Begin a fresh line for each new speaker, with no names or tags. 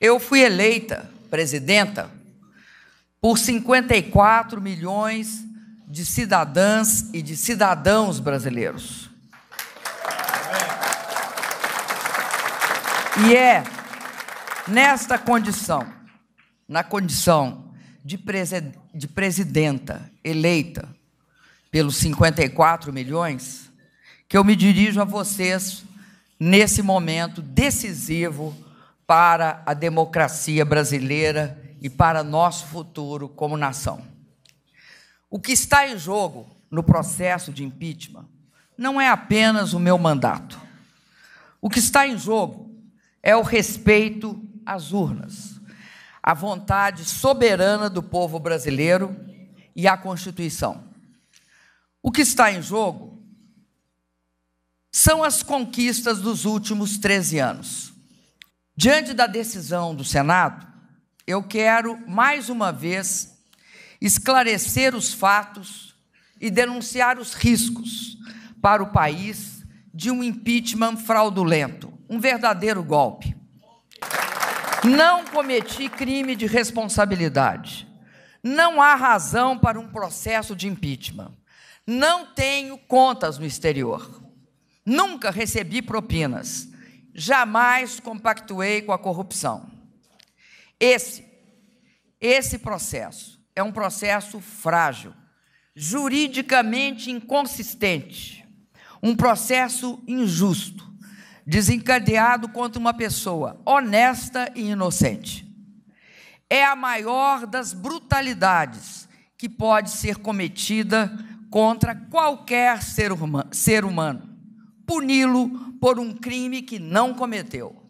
Eu fui eleita presidenta por 54 milhões de cidadãs e de cidadãos brasileiros. E é nesta condição, na condição de, prese de presidenta eleita pelos 54 milhões, que eu me dirijo a vocês nesse momento decisivo para a democracia brasileira e para nosso futuro como nação. O que está em jogo no processo de impeachment não é apenas o meu mandato. O que está em jogo é o respeito às urnas, a vontade soberana do povo brasileiro e à Constituição. O que está em jogo são as conquistas dos últimos 13 anos. Diante da decisão do Senado, eu quero mais uma vez esclarecer os fatos e denunciar os riscos para o país de um impeachment fraudulento, um verdadeiro golpe. Não cometi crime de responsabilidade. Não há razão para um processo de impeachment. Não tenho contas no exterior. Nunca recebi propinas jamais compactuei com a corrupção. Esse, esse processo é um processo frágil, juridicamente inconsistente, um processo injusto, desencadeado contra uma pessoa honesta e inocente. É a maior das brutalidades que pode ser cometida contra qualquer ser, humano puni-lo por um crime que não cometeu.